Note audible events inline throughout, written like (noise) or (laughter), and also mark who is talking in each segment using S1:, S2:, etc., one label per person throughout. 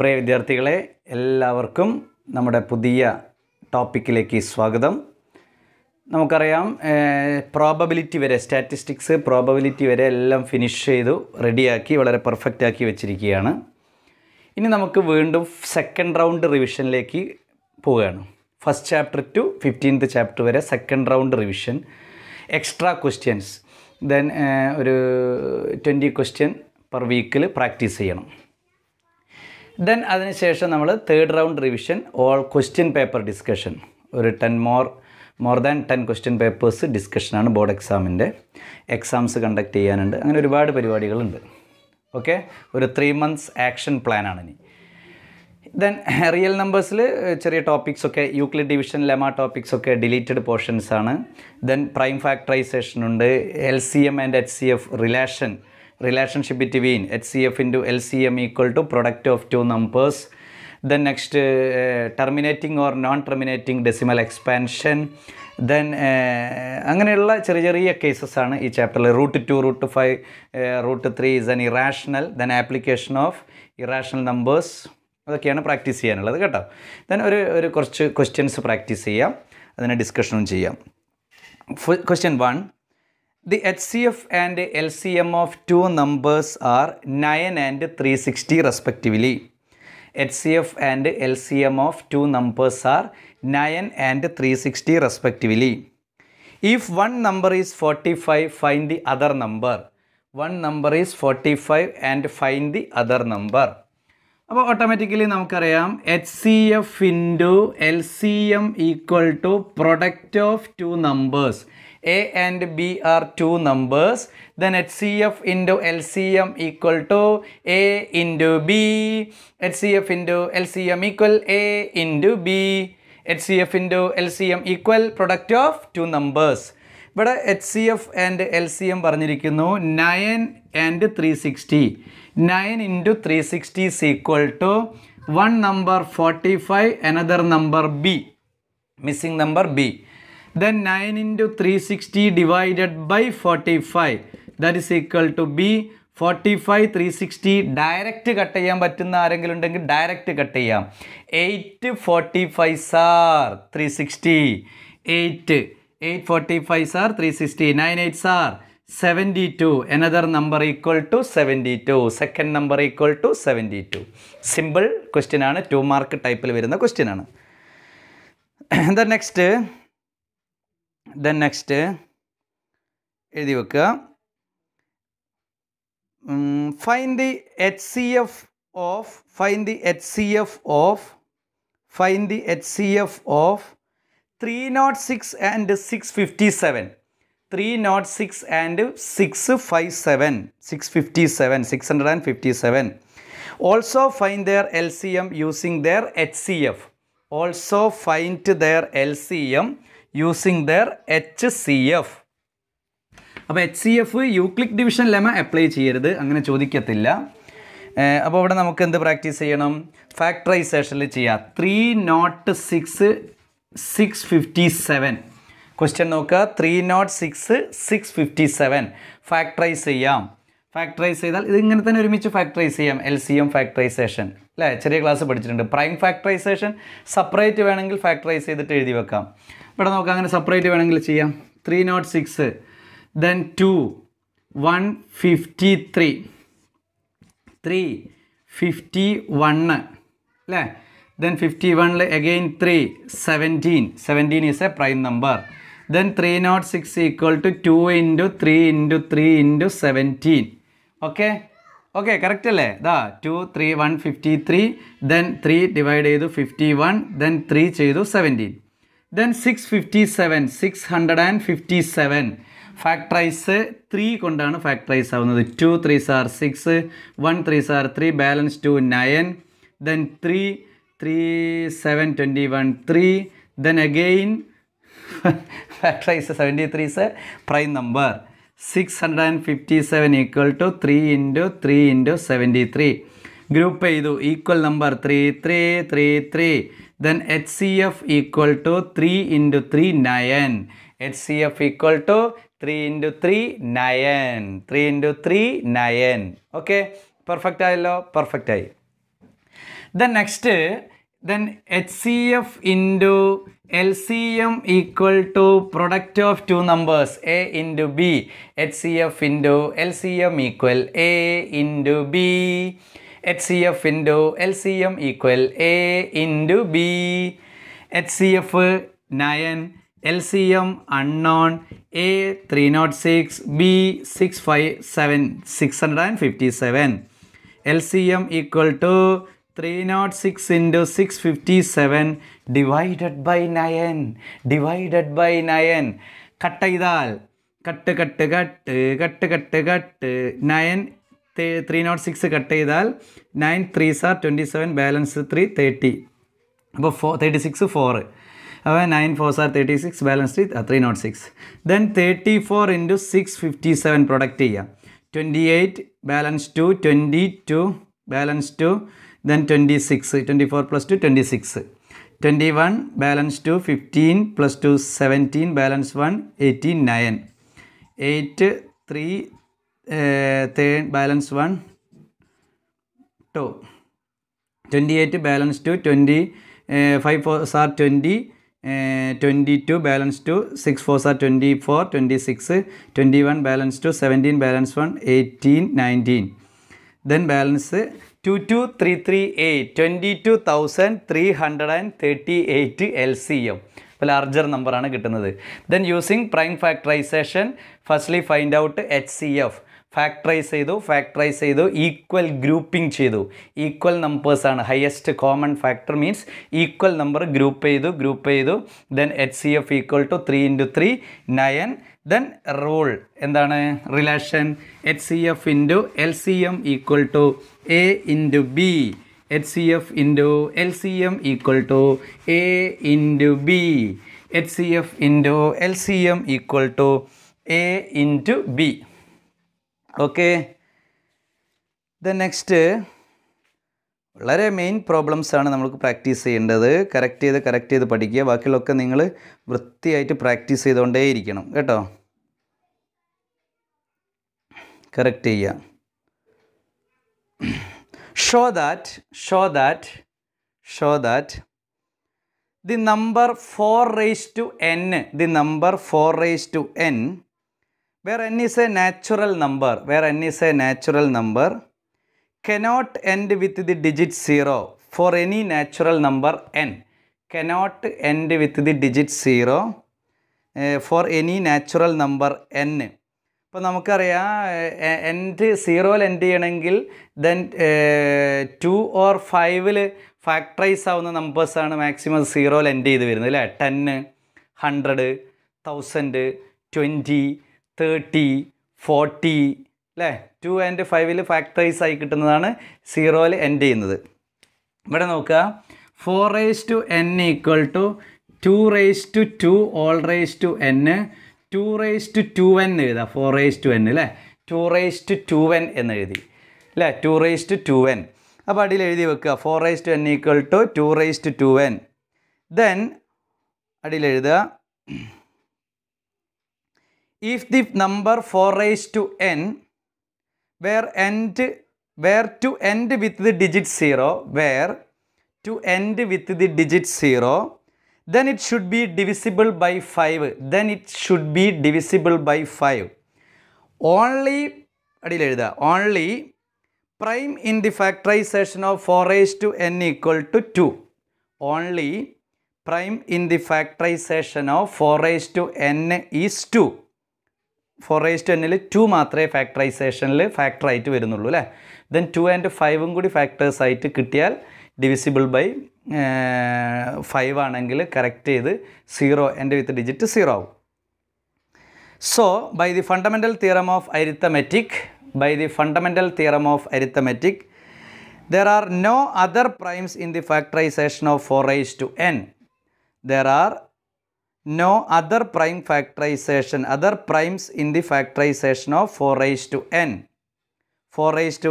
S1: പ്രിയ വിദ്യാർത്ഥികളെ എല്ലാവർക്കും നമ്മുടെ പുതിയ ടോപ്പിക്കിലേക്ക് സ്വാഗതം നമുക്കറിയാം പ്രോബബിലിറ്റി വരെ സ്റ്റാറ്റിസ്റ്റിക്സ് പ്രോബബിലിറ്റി വരെ എല്ലാം ഫിനിഷ് ചെയ്തു റെഡിയാക്കി വളരെ പെർഫെക്റ്റ് ആക്കി വെച്ചിരിക്കുകയാണ് ഇനി നമുക്ക് വീണ്ടും സെക്കൻഡ് റൗണ്ട് റിവിഷനിലേക്ക് പോവുകയാണ് first chapter to fifteenth chapter വരെ second round revision extra questions then ഒരു ട്വൻറ്റി ക്വസ്റ്റ്യൻ പെർ വീക്കിൽ പ്രാക്ടീസ് ചെയ്യണം ദെൻ അതിനുശേഷം നമ്മൾ third round revision all question paper discussion ഒരു ten more more than ten question papers ഡിസ്കഷനാണ് ബോർഡ് എക്സാമിൻ്റെ exams conduct ചെയ്യാനുണ്ട് അങ്ങനെ ഒരുപാട് പരിപാടികളുണ്ട് ഓക്കെ ഒരു ത്രീ മന്ത്സ് ആക്ഷൻ പ്ലാനാണ് ഇനി ദെൻ റിയൽ നമ്പേഴ്സിൽ ചെറിയ ടോപ്പിക്സ് ഒക്കെ യൂക്ലിഡ് ഡിവിഷൻ ലെമ ടോപ്പിക്സ് ഒക്കെ ഡിലീറ്റഡ് പോർഷൻസ് ആണ് ദെൻ പ്രൈം ഫാക്ടറൈസേഷൻ ഉണ്ട് L C M and H C F relation relationship between H C F into L C M equal to product of two numbers then next terminating or non terminating decimal expansion then അങ്ങനെയുള്ള ചെറിയ ചെറിയ കേസസാണ് ഈ ചാപ്റ്ററിൽ root two root five root three is an irrational then application of irrational numbers അതൊക്കെയാണ് practice ചെയ്യാനുള്ളത് കേട്ടോ then ഒരു ഒരു കുറച്ച് ക്വസ്റ്റ്യൻസ് പ്രാക്ടീസ് ചെയ്യാം അതിനെ ഡിസ്കഷനും ചെയ്യാം ഫു question one The HCF and LCM of two numbers are 9 and 360 respectively. HCF and LCM of two numbers are 9 and 360 respectively. If one number is 45, find the other number. One number is 45 and find the other number. അപ്പോൾ automatically നമുക്കറിയാം H C F LCM equal to product of two numbers. A and B are two numbers. Then HCF into LCM equal to A into B. HCF into LCM equal A into B. HCF into LCM equal product of two numbers. But HCF and LCM are 9 and 360. 9 into 360 is equal to one number 45, another number B. Missing number B. Then nine into three sixty divided by forty five that is equal to B forty five three sixty direct cut ചെയ്യാൻ പറ്റുന്ന ആരെങ്കിലും ഉണ്ടെങ്കിൽ direct cut ചെയ്യാം eight forty five sir three sixty eight eight forty five sir three sixty nine eight sir seventy two another number equal to seventy two second number equal to seventy two simple question ആണ് two mark ടൈപ്പിൽ വരുന്ന question ആണ് the (coughs) next then next find the hcf of find the hcf of find the hcf of 306 and 657 306 and 657 657 657 also find their lcm using their hcf also find their lcm using their H C F അപ്പോൾ H C F Euclid division lemma apply ചെയ്യരുത് അങ്ങനെ ചോദിക്കത്തില്ല അപ്പോൾ ഇവിടെ നമുക്ക് എന്ത് practice ചെയ്യണം ഫാക്ടറൈസേഷനിൽ ചെയ്യാം three nought six six fifty seven question നോക്കുക three nought six six fifty seven factorise ചെയ്യാം ഫാക്ടറൈസ് ചെയ്താൽ ഇങ്ങനെ തന്നെ ഒരുമിച്ച് ഫാക്ടറൈസ് ചെയ്യാം എൽ സി എം ഫാക്ടറൈസേഷൻ അല്ലേ ചെറിയ ക്ലാസ് പഠിച്ചിട്ടുണ്ട് പ്രൈം ഫാക്ടറൈസേഷൻ സെപ്പറേറ്റ് വേണമെങ്കിൽ ഫാക്ടറൈസ് ചെയ്തിട്ട് എഴുതി വെക്കാം ഇവിടെ നോക്കാം അങ്ങനെ സെപ്പറേറ്റ് വേണമെങ്കിൽ ചെയ്യാം three nought six then two one fifty three three fifty one അല്ലേ ദെൻ ഫിഫ്റ്റി വണ്ണിൽ again three seventeen seventeen is a prime number then three nought six equal to two into three into three into seventeen okay okay correct അല്ലേ ദാ two three one fifty three then three divide ചെയ്തു fifty one then three ചെയ്തു seventeen then six fifty seven six hundred and fifty seven factorise three കൊണ്ടാണ് factorise ആവുന്നത് two three sir six one three sir three balance two nine then three three seven twenty one three then again factorise seventy threes prime number six hundred and fifty seven equal to three into three into seventy three group ചെയ്തു equal number three three three three then H C F equal to three into three nine H C F equal to three into three nine three into three nine okay perfect ആയല്ലോ perfect ആയി then next then H C F into L C M equal to product of two numbers A into B H C F into L C M equal A into B HCF into LCM equal A into B. HCF 9, LCM unknown, A 306, B 657, 657. LCM equal to 306 into 657 divided by 9, divided by 9. Cut either. Cut, cut, cut, cut, cut, cut, 9 three nought six cut ചെയ്താൽ nine three sir twenty seven balance three thirty അപ്പോൾ four thirty six four അപ്പോൾ nine four sir thirty six balance three three nought six then thirty four into six fifty seven product ചെയ്യാം twenty eight balance two twenty two balance two then twenty six twenty four plus two twenty six twenty one balance two fifteen plus two seventeen balance one eighty nine eight three then balance one two twenty eight balance two twenty five four sir twenty twenty two balance two six four sir twenty four twenty six twenty one balance two seventeen balance one eighteen nineteen then balance two two three three eight twenty two thousand three hundred and thirty eight L C M ഇപ്പോൾ larger നമ്പറാണ് കിട്ടുന്നത് then using prime factorisation firstly find out H C F factorise ചെയ്തു factorise ചെയ്തു equal grouping ചെയ്തു equal നമ്പേഴ്സാണ് highest common factor means equal number group ചെയ്തു group ചെയ്തു then H C F equal to three into three nine then role എന്താണ് relation H C F into L C M equal to A into B H C F into L C M equal to A into B H C F into L C M equal to A into B okay the next വളരെ main പ്രോബ്ലംസാണ് നമുക്ക് practice ചെയ്യേണ്ടത് correct ചെയ്ത് correct ചെയ്ത് പഠിക്കുക ബാക്കിയുള്ളൊക്കെ നിങ്ങൾ വൃത്തിയായിട്ട് practice ചെയ്തുകൊണ്ടേ ഇരിക്കണം കേട്ടോ കറക്റ്റ് ചെയ്യുക show that show that show that the number four raise to N the number four raise to N where N is a natural number where N is a natural number cannot end with the digit zero for any natural number N cannot end with the digit zero for any natural number N ഇപ്പോൾ നമുക്കറിയാം end സീറോയിൽ end ചെയ്യണമെങ്കിൽ then two or ഫൈവിൽ factorise ആവുന്ന നമ്പേഴ്സാണ് maximum സീറോയിൽ end ചെയ്ത് വരുന്നത് അല്ലേ ten hundred thousand twenty thirty forty അല്ലേ ടു ആൻഡ് ഫൈവിൽ ഫാക്ടറൈസ് ആയി കിട്ടുന്നതാണ് സീറോയിൽ എൻഡ് ചെയ്യുന്നത് ഇവിടെ നോക്കുക four raise to N equal to two raise to two whole raise to N two raise to two N എഴുതുക ഫോർ റേസ് ടു എൻ അല്ലേ two raise to two N എന്ന് എഴുതി അല്ലേ two raise to two N അപ്പോൾ അടിയിൽ എഴുതി വെക്കുക four raise to N equal to two raise to two N then അടിയിൽ എഴുതുക if the number 4 raised to n where end where to end with the digit 0 where to end with the digit 0 then it should be divisible by 5 then it should be divisible by 5 only അടിയിൽ എഴുതുക only prime in the factorisation of four raise to N equal to two only prime in the factorisation of four raise to N four raise to എന്നിൽ two മാത്രമേ ഫാക്ടറൈസേഷനിൽ ഫാക്ടറായിട്ട് വരുന്നുള്ളൂ അല്ലേ then two and ഫൈവും കൂടി ഫാക്ടേഴ്സായിട്ട് കിട്ടിയാൽ ഡിവിസിബിൾ ബൈ ഫൈവ് ആണെങ്കിൽ കറക്റ്റ് ചെയ്ത് zero end with digit zero ആവും so by the fundamental theorem of arithmetic by the fundamental theorem of arithmetic there are no other primes in the factorisation of four raise to N there are no other prime factorisation other primes in the factorisation of four raise to N four raise to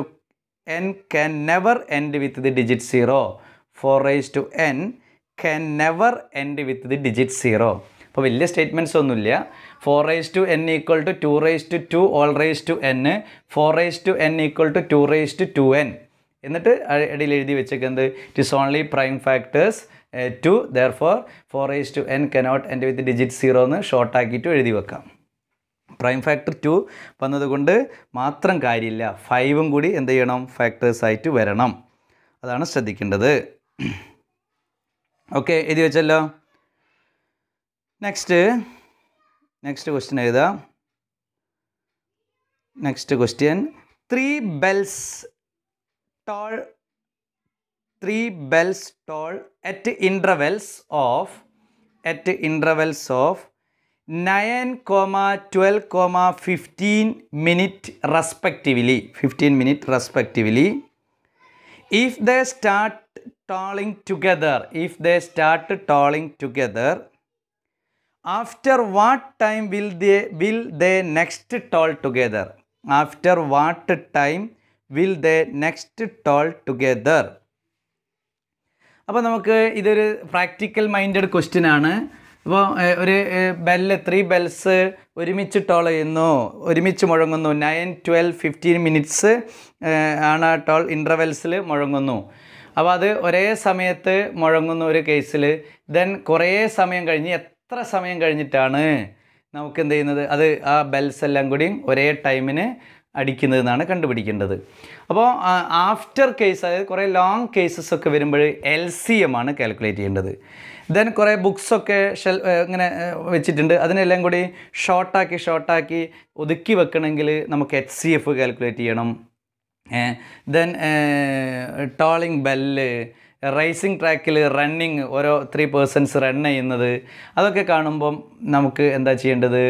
S1: N can never end with the digit zero four raise to N can never end with the digit zero അപ്പോൾ വലിയ statements ഒന്നുമില്ല four raise to N equal to two raise to two whole raise to N four raise to N equal to two raise to two N എന്നിട്ട് ഇടയിൽ എഴുതി വെച്ചേക്കുന്നത് it is only prime factors two therefore four is two N cannot end with digit zero എന്ന് ഷോർട്ടാക്കിയിട്ട് എഴുതി വെക്കാം prime factor to വന്നതുകൊണ്ട് മാത്രം കാര്യമില്ല ഫൈവും കൂടി എന്ത് ചെയ്യണം ഫാക്ടേഴ്സായിട്ട് വരണം അതാണ് ശ്രദ്ധിക്കേണ്ടത് ഓക്കെ എഴുതി വെച്ചല്ലോ നെക്സ്റ്റ് നെക്സ്റ്റ് ക്വസ്റ്റ്യൻ എഴുതാം next question three bells toll 3 bells toll at intervals of at intervals of 9, 12, 15 minute respectively 15 minute respectively if they start tolling together if they start tolling together after what time will they will they next toll together after what time will they next toll together അപ്പോൾ നമുക്ക് ഇതൊരു practical minded question ആണ് ഇപ്പോൾ ഒരു bell three bells ഒരുമിച്ച് toll ചെയ്യുന്നു ഒരുമിച്ച് മുഴങ്ങുന്നു നയൻ ട്വൽവ് ഫിഫ്റ്റീൻ മിനിറ്റ്സ് ആണ് ആ ടോൾ ഇൻ്റർവെൽസിൽ മുഴങ്ങുന്നു അപ്പോൾ അത് ഒരേ സമയത്ത് മുഴങ്ങുന്ന ഒരു കേസിൽ ദെൻ കുറേ സമയം കഴിഞ്ഞ് എത്ര സമയം കഴിഞ്ഞിട്ടാണ് നമുക്ക് എന്ത് ചെയ്യുന്നത് അത് ആ ബെൽസ് എല്ലാം കൂടിയും ഒരേ ടൈമിന് അടിക്കുന്നതെന്നാണ് കണ്ടുപിടിക്കേണ്ടത് അപ്പോൾ ആഫ്റ്റർ കേസ് അതായത് കുറേ ലോങ് കേസസ് ഒക്കെ വരുമ്പോൾ എൽ സി എം ആണ് കാൽക്കുലേറ്റ് ചെയ്യേണ്ടത് ദെൻ കുറേ ബുക്സൊക്കെ ഷെൽ ഇങ്ങനെ വെച്ചിട്ടുണ്ട് അതിനെല്ലാം കൂടി ഷോർട്ടാക്കി ഷോർട്ടാക്കി ഒതുക്കി വെക്കണമെങ്കിൽ നമുക്ക് എച്ച് സി എഫ് കാൽക്കുലേറ്റ് ചെയ്യണം ദെൻ ടോളിംഗ് ബെല്ല് റേസിംഗ് ട്രാക്കിൽ റണ്ണിങ് ഓരോ ത്രീ പേഴ്സൺസ് റൺ ചെയ്യുന്നത് അതൊക്കെ കാണുമ്പം നമുക്ക് എന്താ ചെയ്യേണ്ടത്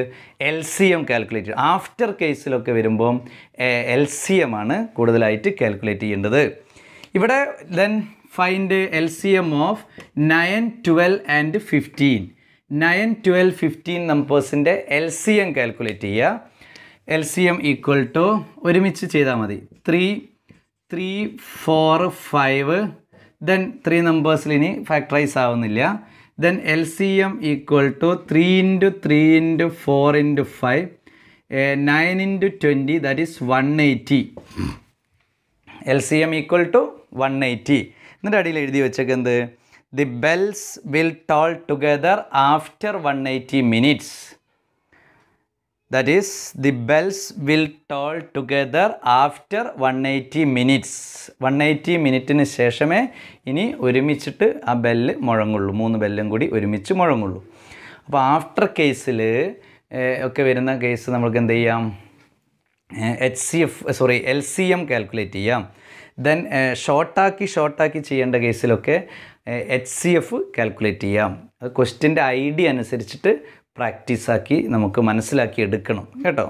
S1: L C M calculate after കേസിലൊക്കെ വരുമ്പം എൽ സി എം ആണ് കൂടുതലായിട്ട് കാൽക്കുലേറ്റ് ചെയ്യേണ്ടത് ഇവിടെ then find L C M of nine twelve and fifteen nine twelve fifteen നമ്പേഴ്സിൻ്റെ എൽ സി എം കാൽക്കുലേറ്റ് ചെയ്യുക L C M equal to ഒരുമിച്ച് ചെയ്താൽ മതി three three four five then three നമ്പേഴ്സിൽ ഇനി ഫാക്ടറൈസ് ആവുന്നില്ല then L C M equal to three into three into four into five nine into twenty that is one eighty L C M equal to one eighty എന്നിട്ട് അടിയിൽ എഴുതി വെച്ചേക്കെന്ത് the bells will toll together after one eighty minutes that is the bells will toll together after one eighty minutes one eighty മിനിറ്റിന് ശേഷമേ ഇനി ഒരുമിച്ചിട്ട് ആ bell മുഴങ്ങുള്ളൂ മൂന്ന് ബെല്ലും കൂടി ഒരുമിച്ച് മുഴങ്ങുള്ളൂ അപ്പോൾ ആഫ്റ്റർ കേസിൽ ഒക്കെ വരുന്ന കേസ് നമുക്ക് എന്ത് ചെയ്യാം H C F sorry L C M calculate ചെയ്യാം ദെൻ ഷോർട്ടാക്കി ഷോർട്ടാക്കി ചെയ്യേണ്ട കേസിലൊക്കെ എച്ച് സി എഫ് കാൽക്കുലേറ്റ് ചെയ്യാം അത് ക്വസ്റ്റിൻ്റെ ഐ ഡി അനുസരിച്ചിട്ട് പ്രാക്ടീസാക്കി നമുക്ക് മനസ്സിലാക്കി എടുക്കണം കേട്ടോ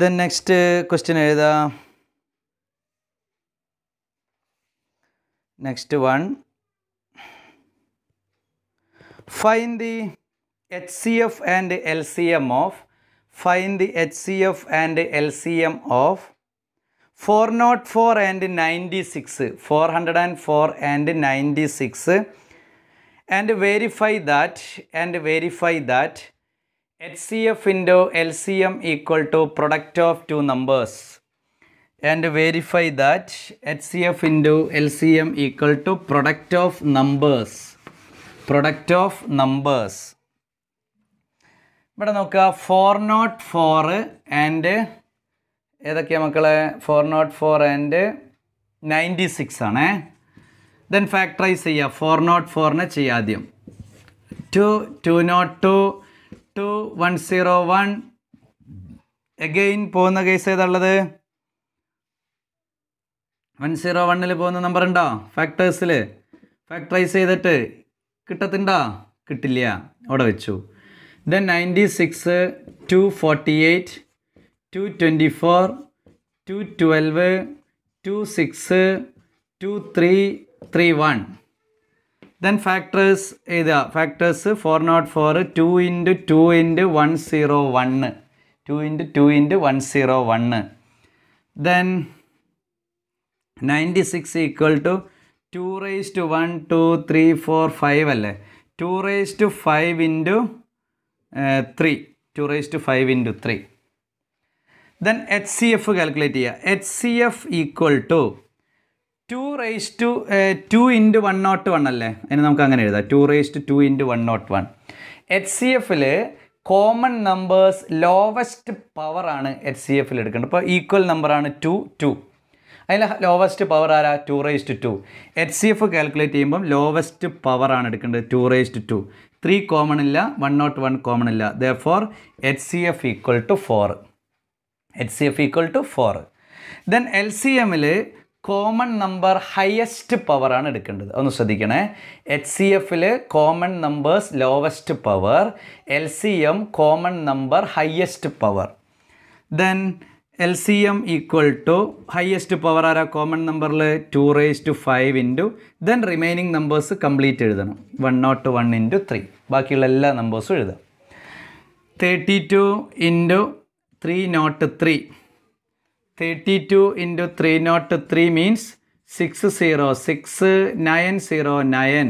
S1: ദെൻ നെക്സ്റ്റ് ക്വസ്റ്റ്യൻ എഴുതാ next one find the H C F and L C M of find the H C F and L C M of four nought four and ninety six four hundred and four and ninety six and verify that and verify that H C F into L C M equal to product of two numbers and verify that H C F into L C M equal to product of numbers product of numbers ഇവിടെ നോക്കുക four nought four and ഏതൊക്കെയാണ് മക്കളെ four nought four and ninety six ആണേ then factorise ചെയ്യുക four nought ഫോറിനെ ചെയ്യുക ആദ്യം two two nought two two one zero one again പോകുന്ന കേസ് ഏതാണുള്ളത് വൺ സീറോ വണ്ണിൽ പോകുന്ന നമ്പർ ഉണ്ടോ ഫാക്ടേഴ്സിൽ ഫാക്ടറൈസ് ചെയ്തിട്ട് കിട്ടത്തിണ്ടോ കിട്ടില്ല അവിടെ വെച്ചു then ninety six two forty eight two twenty four two twelve two six two three 3 1 then factors either factors 4 not 4 2 into 2 into 1 0 2 into 2 into one zero one. then 96 equal to 2 raised to 1 2 2 raised to 5 into 3 2 raised to 5 into 3 then HCF calculate here. HCF equal to two raise to two into one nought one അല്ലേ ഇനി നമുക്ക് അങ്ങനെ എഴുതാം two raise to two into one nought one H C എഫിൽ common numbers lowest power ആണ് H C എഫിൽ എടുക്കേണ്ടത് ഇപ്പോൾ ഈക്വൽ നമ്പറാണ് ടു ടു അതിൽ ലോവസ്റ്റ് പവർ ആരാ two raise two H C F calculate ചെയ്യുമ്പം ലോവസ്റ്റ് ആണ് എടുക്കേണ്ടത് two two two three common ഇല്ല വൺ നോട്ട് വൺ കോമൺ ഇല്ല the four H C F equal to four H C F equal to four then L C എമ്മിൽ common number highest പവറാണ് എടുക്കേണ്ടത് ഒന്ന് ശ്രദ്ധിക്കണേ എച്ച് സി എഫിൽ common numbers lowest power L C M common number highest power then L C M equal to highest power ആരാ common നമ്പറിൽ two raise to five into then remaining numbers complete എഴുതണം one nought one into three ബാക്കിയുള്ള എല്ലാ നമ്പേഴ്സും എഴുതാം thirty two into three nought three thirty two into three nought three means six zero six nine zero nine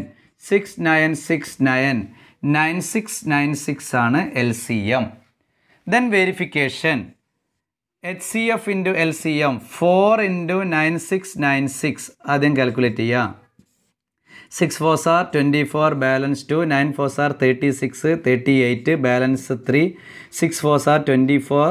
S1: six nine six nine nine six nine six ആണ് L C M then verification H C F into L C M four into nine six nine six ആദ്യം calculate ചെയ്യാം six four sir twenty four balance two nine four sir thirty six thirty eight balance three six four sir twenty four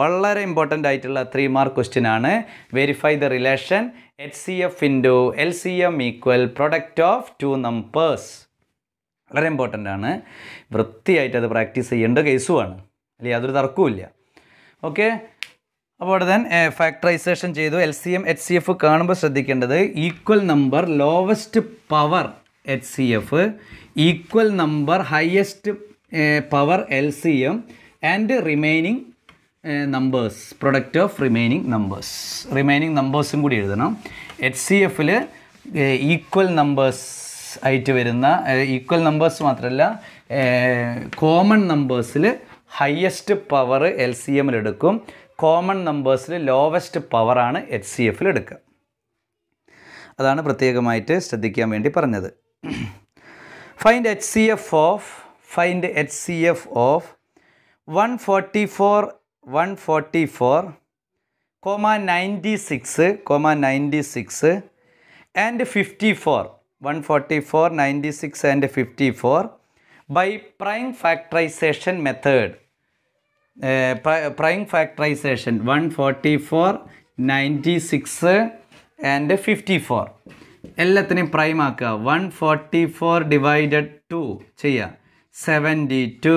S1: വളരെ important ആയിട്ടുള്ള three mark question ആണ് verify the relation H C F into L C M equal product of two numbers വളരെ important ആണ് വൃത്തിയായിട്ട് അത് practice ചെയ്യേണ്ട കേസുമാണ് അല്ലെ യാതൊരു തർക്കവുമില്ല ഓക്കെ അപ്പോൾ അവിടെ ദൻ ഫാക്ടറൈസേഷൻ ചെയ്തു L C M H C F കാണുമ്പോൾ ശ്രദ്ധിക്കേണ്ടത് equal number lowest power H C F equal number highest power L C M and remaining numbers product of remaining numbers remaining നമ്പേഴ്സും കൂടി എഴുതണം H C എഫിൽ equal numbers ആയിട്ട് വരുന്ന equal numbers മാത്രമല്ല common നമ്പേഴ്സിൽ ഹയസ്റ്റ് പവർ എൽ സി എമ്മിൽ എടുക്കും കോമൺ നമ്പേഴ്സിൽ ലോവസ്റ്റ് പവറാണ് എച്ച് സി എഫിൽ എടുക്കുക അതാണ് പ്രത്യേകമായിട്ട് ശ്രദ്ധിക്കാൻ വേണ്ടി പറഞ്ഞത് find H C F of find H C F of one forty four one forty four comma ninety six comma ninety six and fifty four one forty four ninety six and fifty four by prime factorization method prime factorization one forty four ninety six and fifty four എല്ലാത്തിനെയും prime ആക്കുക one forty four divided two ചെയ്യുക seventy two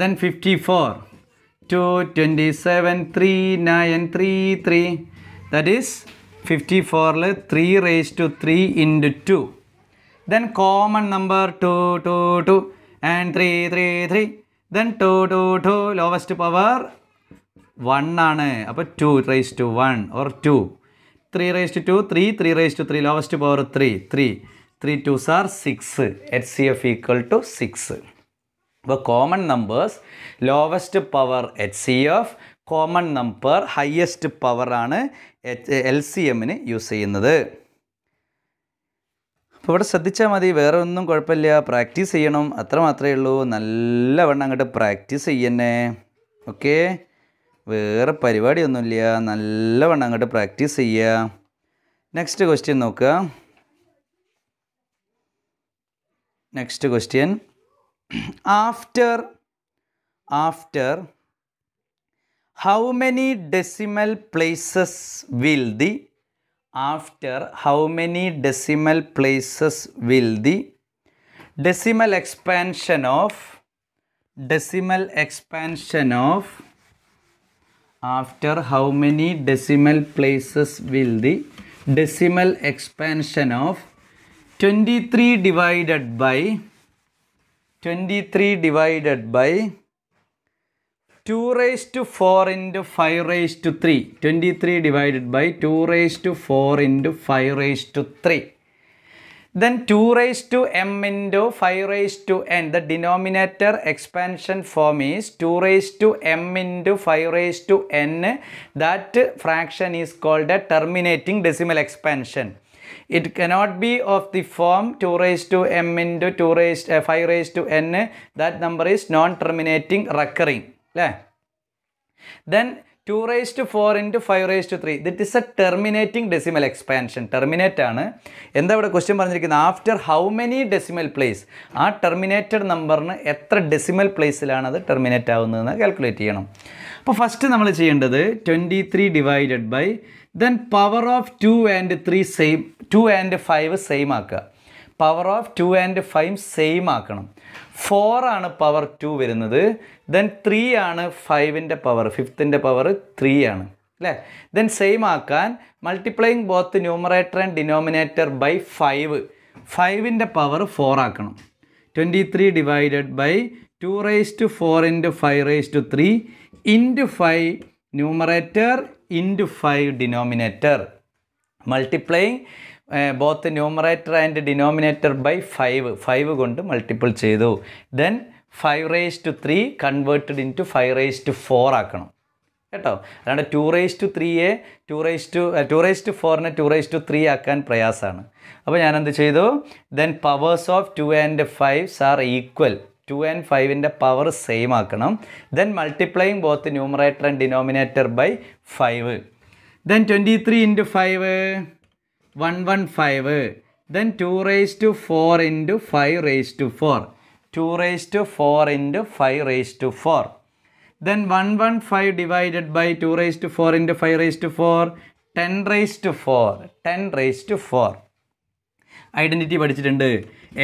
S1: then fifty four two twenty seven three nine three three that is fifty ഫോറിൽ three raise to three into two then common number two two two and three three three then two two two lowest power one ആണ് അപ്പോൾ two raise to one or two three raise to two three three raise to three lowest power three three three two sir six H C F equal to six അപ്പോൾ common numbers lowest power H C F common number highest പവറാണ് H L C എമ്മിന് use ചെയ്യുന്നത് അപ്പോൾ ഇവിടെ ശ്രദ്ധിച്ചാൽ മതി വേറെ ഒന്നും കുഴപ്പമില്ല പ്രാക്ടീസ് ചെയ്യണം അത്ര മാത്രമേ ഉള്ളൂ നല്ലവണ്ണം അങ്ങോട്ട് പ്രാക്ടീസ് ചെയ്യണേ ഓക്കേ വേറെ പരിപാടിയൊന്നുമില്ല നല്ലവണ്ണം അങ്ങോട്ട് പ്രാക്ടീസ് ചെയ്യുക നെക്സ്റ്റ് ക്വസ്റ്റ്യൻ നോക്കുക next question after after how many decimal places will the after how many decimal places will the decimal expansion of decimal expansion of after how many decimal places will the decimal expansion of 23 divided by 23 divided by 2 raised to 4 into 5 raised to 3. 23 divided by 2 raised to 4 into 5 raised to 3. Then 2 raised to m into 5 raised to n. The denominator expansion form is 2 raised to m into 5 raised to n. That fraction is called a terminating decimal expansion. it cannot be of the form 2 raised to m into 2 raised uh, 5 raised to n. That number is non-terminating recurring. Yeah. Then 2 raised to 4 into 5 raised to 3. That is a terminating decimal expansion. Terminate ആണ് എന്താ ഇവിടെ question പറഞ്ഞിരിക്കുന്നത് after how many decimal place ആ terminated നമ്പറിന് എത്ര decimal പ്ലേസിലാണ് അത് terminate ആവുന്നതെന്ന് calculate ചെയ്യണം അപ്പോൾ ഫസ്റ്റ് നമ്മൾ ചെയ്യേണ്ടത് twenty three divided by then power of two and three same two and five same ആക്കുക power of two and five same ആക്കണം ഫോർ ആണ് പവർ ടു വരുന്നത് ദെൻ ത്രീ ആണ് ഫൈവിൻ്റെ പവർ ഫിഫ്ത്തിൻ്റെ പവർ ത്രീ ആണ് അല്ലേ ദെൻ സെയിം ആക്കാൻ multiplying both numerator and denominator by five ഫൈവിൻ്റെ പവർ ഫോർ ആക്കണം twenty three divided by two raise to four into five raise to three into five numerator into five denominator multiplying both numerator and denominator by five five കൊണ്ട് multiple ചെയ്തു then five raise to three converted into five raise to four ആക്കണം കേട്ടോ അല്ലാണ്ട് two raise to ത്രീയെ two raise to two raise to ഫോറിനെ two raise to three ആക്കാൻ പ്രയാസമാണ് അപ്പോൾ ഞാനെന്ത് ചെയ്തു then powers of two and fives are equal two and ഫൈവിൻ്റെ പവർ സെയിം ആക്കണം then multiplying both numerator and denominator by five then twenty three into five one one five then two raise to four into five raise to four two raise to four into five raise to four then one one five divided by two raise to four into five raise to four ten raise to four ten raise to four identity പഠിച്ചിട്ടുണ്ട്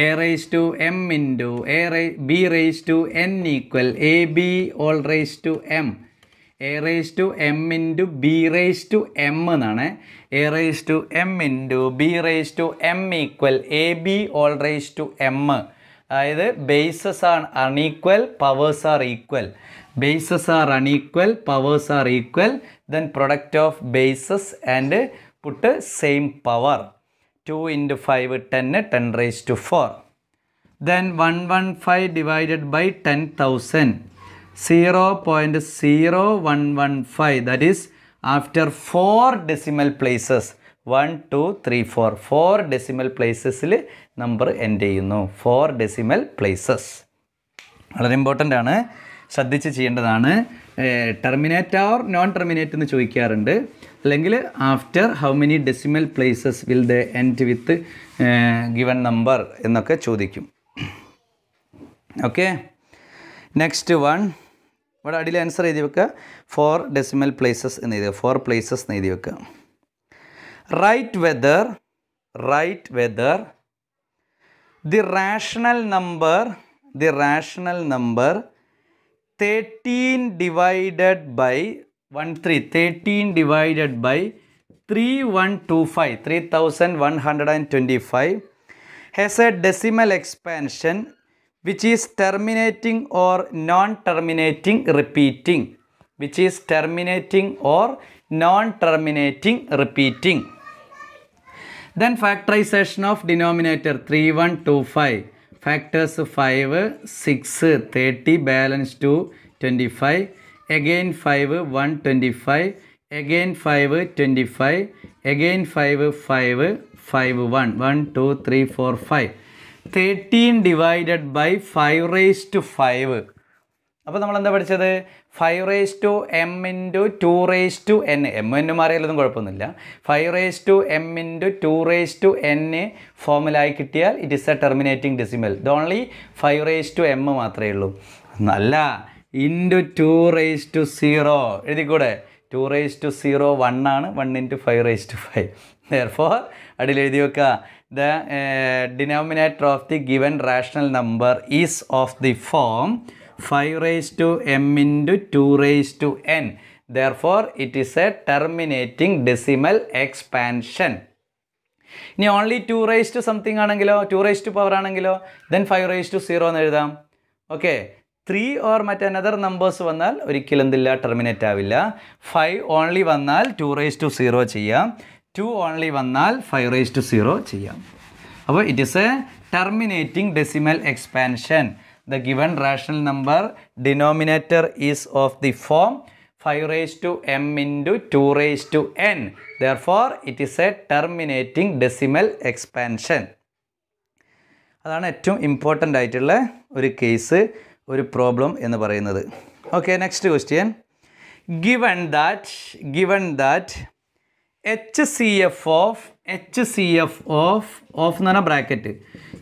S1: a raise to M into a raise b raise to N equal a b whole raise to m a raise to M into b raise to m എന്നാണ് a raise to M into b raise to m equal a b whole raise to m അതായത് bases are unequal powers are equal bases are unequal powers are equal then product of bases and put same power two into five ടെന്ന് ten raise to four then one one five divided by ten thousand zero point zero one one five that is after four decimal places one two three four four decimal പ്ലേസസിൽ number end ചെയ്യുന്നു four decimal places വളരെ important ആണ് ശ്രദ്ധിച്ച് ചെയ്യേണ്ടതാണ് terminate or non terminate എന്ന് ചോദിക്കാറുണ്ട് അല്ലെങ്കിൽ after how many decimal places will the end with given number എന്നൊക്കെ ചോദിക്കും ഓക്കെ നെക്സ്റ്റ് വൺ ഇവിടെ അടിയിൽ ആൻസർ എഴുതി വെക്കുക ഫോർ ഡെസിമൽ പ്ലേസസ് എന്ന് എഴുതി ഫോർ പ്ലേസസ് എന്ന് എഴുതി വെക്കുക write whether write whether the rational number the rational number 13 divided by 1 3 13 divided by 3125 3125 has a decimal expansion which is terminating or non-terminating repeating which is terminating or non-terminating repeating then factorization of denominator 3125 factors five six thirty balance two twenty five again five one twenty five again five twenty five again five five five one one two three four five thirteen divided by five raise to five അപ്പോൾ നമ്മൾ എന്താ പഠിച്ചത് five raise to M into two raise to n m n മാറിയാലൊന്നും കുഴപ്പമൊന്നുമില്ല five raise to M into two raise to n ഫോമിലായി കിട്ടിയാൽ it is a terminating decimal ഇത് only five raise to m മാത്രമേ ഉള്ളൂ നല്ല into two raise to zero എഴുതിക്കൂടെ two raise to zero one ആണ് one into five raise to five four അടിയിൽ എഴുതി വെക്കുക the denominator of the given rational number is of the form five raise to M into two raise to N therefore it is a terminating decimal expansion ഇനി only two raise to something ആണെങ്കിലോ two raise to power ആണെങ്കിലോ then five raise to zero എന്ന് എഴുതാം okay three or മറ്റനദർ numbers വന്നാൽ ഒരിക്കലും എന്തില്ല terminate ആവില്ല ഫൈവ് ഓൺലി വന്നാൽ ടു റേസ് ടു സീറോ ചെയ്യാം ടു ഓൺലി വന്നാൽ ഫൈവ് റേസ് ടു സീറോ ചെയ്യാം അപ്പോൾ it is a terminating decimal expansion the given rational number denominator is of the form 5 raised to m into 2 raised to n. Therefore, it is a terminating decimal expansion. അതാണ് ഏറ്റവും important ആയിട്ടുള്ള ഒരു case ഒരു problem എന്ന് പറയുന്നത് okay next question given that given that H C F of H C F of of എന്ന് പറഞ്ഞാൽ bracket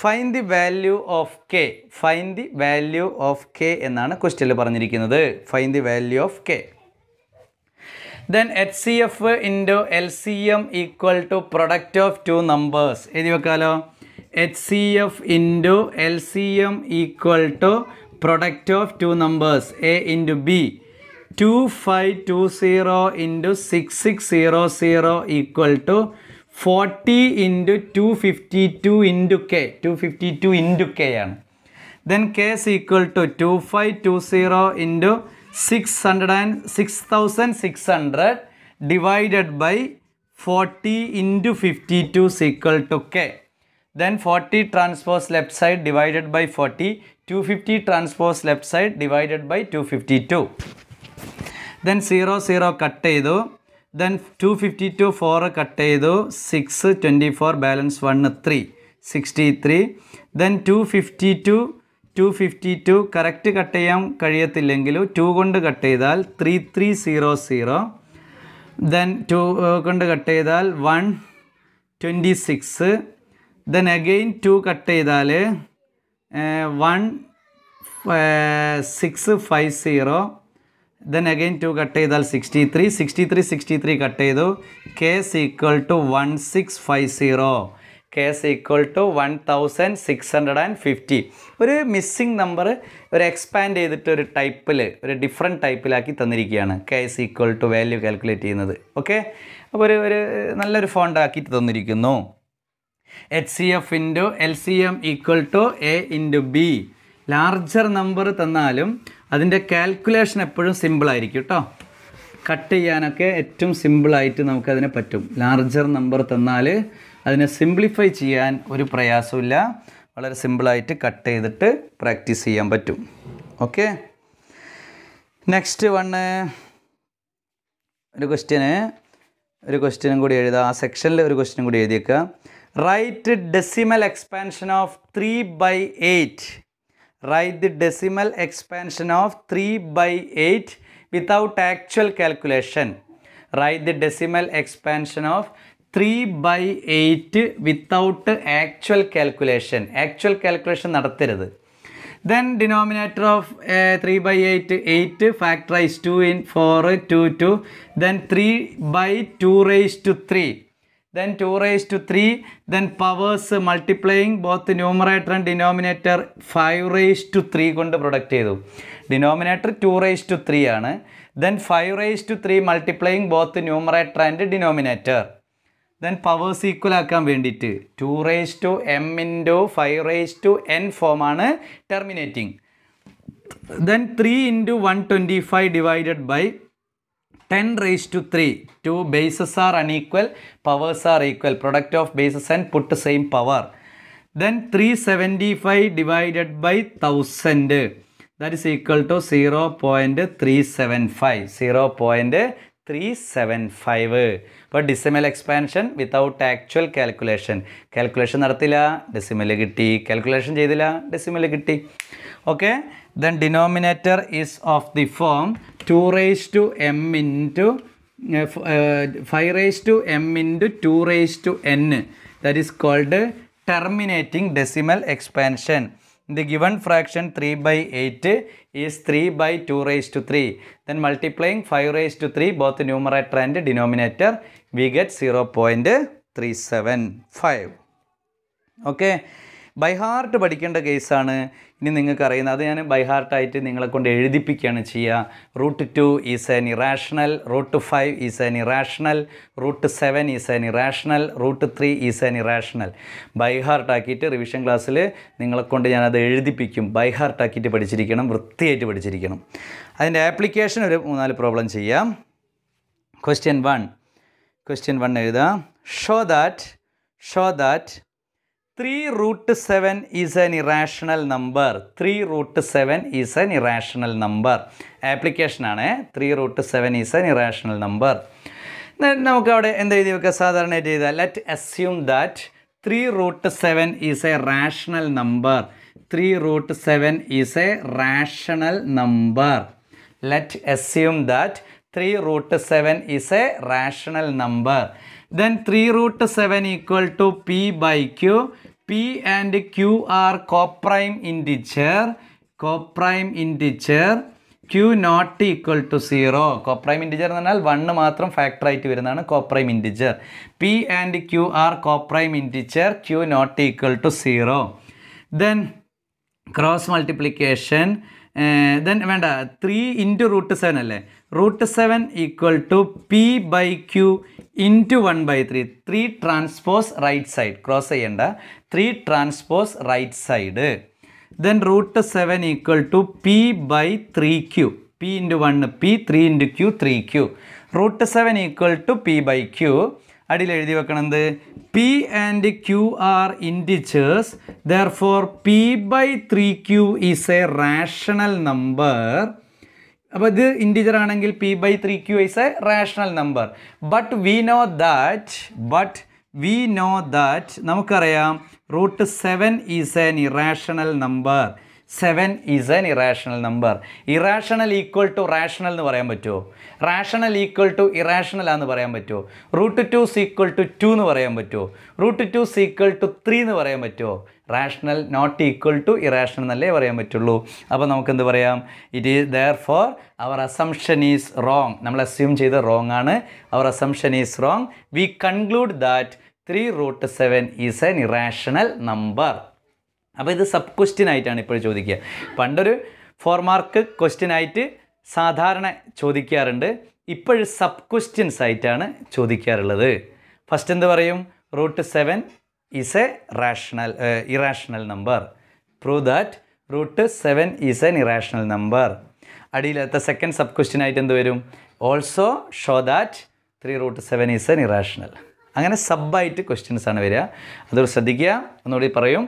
S1: find the value of k find the value of k എന്നാണ് ക്വസ്റ്റ്യനിൽ പറഞ്ഞിരിക്കുന്നത് find the value of k then H C F into L C M equal to product of two numbers എഴുതി വെക്കാലോ H C F into L C M equal to product of two numbers A into b two five two zero into six six zero zero equal to forty into two fifty two into k two fifty two into k ആണ് then k is equal to two five two zero into six hundred and six thousand six hundred divided by forty into fifty two equal to k then forty transpose left side divided by forty two fifty transpose left side divided by two fifty to then zero zero cut ചെയ്തു then two fifty two four cut ചെയ്തു six twenty four balance one three sixty three then two fifty two two fifty two correct cut ചെയ്യാൻ കഴിയത്തില്ലെങ്കിലും two കൊണ്ട് cut ചെയ്താൽ three three zero zero then two കൊണ്ട് cut ചെയ്താൽ one twenty six then again two cut ചെയ്താൽ one six five zero then again two cut ചെയ്താൽ sixty three sixty three sixty three cut ചെയ്തു case equal to one six five zero case equal to one thousand six hundred and fifty ഒരു missing number ഒരു expand ചെയ്തിട്ട് ഒരു ടൈപ്പിൽ ഒരു different ടൈപ്പിലാക്കി തന്നിരിക്കുകയാണ് case equal to value calculate ചെയ്യുന്നത് ഓക്കെ അപ്പോൾ ഒരു ഒരു നല്ലൊരു ഫോണ്ടാക്കിയിട്ട് തന്നിരിക്കുന്നു H C F into L C M equal to A into B larger number തന്നാലും അതിൻ്റെ കാൽക്കുലേഷൻ എപ്പോഴും സിമ്പിളായിരിക്കും കേട്ടോ കട്ട് ചെയ്യാനൊക്കെ ഏറ്റവും സിമ്പിളായിട്ട് നമുക്കതിനെ പറ്റും ലാർജർ നമ്പർ തന്നാൽ അതിനെ സിംപ്ലിഫൈ ചെയ്യാൻ ഒരു പ്രയാസമില്ല വളരെ സിമ്പിളായിട്ട് കട്ട് ചെയ്തിട്ട് പ്രാക്ടീസ് ചെയ്യാൻ പറ്റും ഓക്കെ നെക്സ്റ്റ് വണ്ണ് ഒരു ക്വസ്റ്റ്യന് ഒരു ക്വസ്റ്റ്യനും കൂടി എഴുതാം ആ സെക്ഷനിൽ ഒരു ക്വസ്റ്റ്യനും കൂടി എഴുതിയേക്കുക write decimal expansion of three by eight write the decimal expansion of 3 by 8 without actual calculation. Write the decimal expansion of 3 by 8 without actual calculation. Actual calculation നടത്തരുത് then denominator of three by eight eight factorise two in four two two then three by two raise to three then two raise to three then powers multiplying both numerator and denominator five raise to three കൊണ്ട് product ചെയ്തു denominator two raise to three ആണ് then five raise to three multiplying both numerator and denominator then powers equal ആക്കാൻ വേണ്ടിയിട്ട് two raise to M into five raise to N ഫോമാണ് terminating then three into one twenty five divided by ten raise to three two bases are unequal powers are equal product of bases and put same power then three seventy five divided by thousand that is equal to zero point three seven five zero point three seven five ഇപ്പോൾ decimal expansion without actual calculation calculation നടത്തില്ല decimal കിട്ടി calculation ചെയ്തില്ല decimal കിട്ടി okay then denominator is of the form 2 raised to m into uh, uh, 5 raised to m into 2 raised to n that is called called terminating decimal expansion. the given fraction 3 by 8 is 3 by 2 raised to 3. Then multiplying 5 raised to 3 both numerator and denominator we get 0 0.375. Okay. By heart പഠിക്കേണ്ട കേസാണ് ഇനി നിങ്ങൾക്ക് അറിയുന്നത് അത് ഞാൻ by ഹാർട്ടായിട്ട് നിങ്ങളെ കൊണ്ട് എഴുതിപ്പിക്കുകയാണ് ചെയ്യുക root two is an irrational root five is an irrational root seven is an irrational root three is an irrational by ഹാർട്ടാക്കിയിട്ട് റിവിഷൻ ക്ലാസ്സിൽ നിങ്ങളെ കൊണ്ട് ഞാനത് എഴുതിപ്പിക്കും ബൈ ഹാർട്ടാക്കിയിട്ട് പഠിച്ചിരിക്കണം വൃത്തിയായിട്ട് പഠിച്ചിരിക്കണം അതിൻ്റെ ആപ്ലിക്കേഷൻ ഒരു മൂന്നാല് പ്രോബ്ലം ചെയ്യാം ക്വസ്റ്റ്യൻ വൺ ക്വസ്റ്റ്യൻ വൺ എഴുതാം show that show that three root seven is an irrational number three root seven is an irrational number ആപ്ലിക്കേഷനാണ് three root seven is an irrational number നമുക്കവിടെ എന്ത് എഴുതി വെക്കുക സാധാരണയായിട്ട് ചെയ്താൽ let assume that three root seven is a rational number three root seven is a rational number let assume that three root seven is a rational number then three root seven equal to P by Q P and Q are coprime integer coprime integer Q not equal to zero coprime integer എന്ന് പറഞ്ഞാൽ one മാത്രം ഫാക്ടറായിട്ട് വരുന്നതാണ് coprime integer P and Q are coprime integer Q not equal to zero then cross multiplication then വേണ്ട three into root seven അല്ലേ root seven equal to P by Q into one by three three transpose right side cross ചെയ്യേണ്ട three transpose right side then root seven equal to P by three Q P into one P three into Q three Q root seven equal to P by Q അടിയിൽ എഴുതി വെക്കണത് P and Q are integers therefore P by three Q is a rational number അപ്പോൾ ഇത് integer ആണെങ്കിൽ P by three Q is a rational number but we know that but we know that നമുക്കറിയാം root seven is an irrational number seven is an irrational number irrational equal to rational എന്ന് പറയാൻ പറ്റുമോ rational equal to irrational ആണെന്ന് പറയാൻ പറ്റുമോ root two equal to two എന്ന് പറയാൻ പറ്റുമോ root two equal to three എന്ന് പറയാൻ പറ്റുമോ rational not equal to irrational എന്നല്ലേ പറയാൻ പറ്റുള്ളൂ അപ്പോൾ നമുക്കെന്ത് പറയാം it is therefore our assumption is wrong നമ്മൾ അസ്യൂം ചെയ്ത റോങ് ആണ് our assumption is wrong we conclude that three root seven is an irrational number അപ്പോൾ ഇത് സബ് ക്വസ്റ്റ്യൻ ആയിട്ടാണ് ഇപ്പോൾ ചോദിക്കുക പണ്ടൊരു ഫോർ മാർക്ക് ക്വസ്റ്റ്യൻ ആയിട്ട് സാധാരണ ചോദിക്കാറുണ്ട് ഇപ്പോൾ സബ് ക്വസ്റ്റ്യൻസ് ആയിട്ടാണ് ചോദിക്കാറുള്ളത് ഫസ്റ്റ് എന്ത് പറയും root seven is a rational uh, irrational number. Prove that root 7 is an irrational number. അടിയിലത്തെ സെക്കൻഡ് സബ് ക്വസ്റ്റ്യൻ ആയിട്ട് എന്ത് വരും also show that three root seven is an irrational അങ്ങനെ സബ്ബായിട്ട് ക്വസ്റ്റ്യൻസ് ആണ് വരിക അതൊരു ശ്രദ്ധിക്കുക ഒന്നുകൂടി പറയും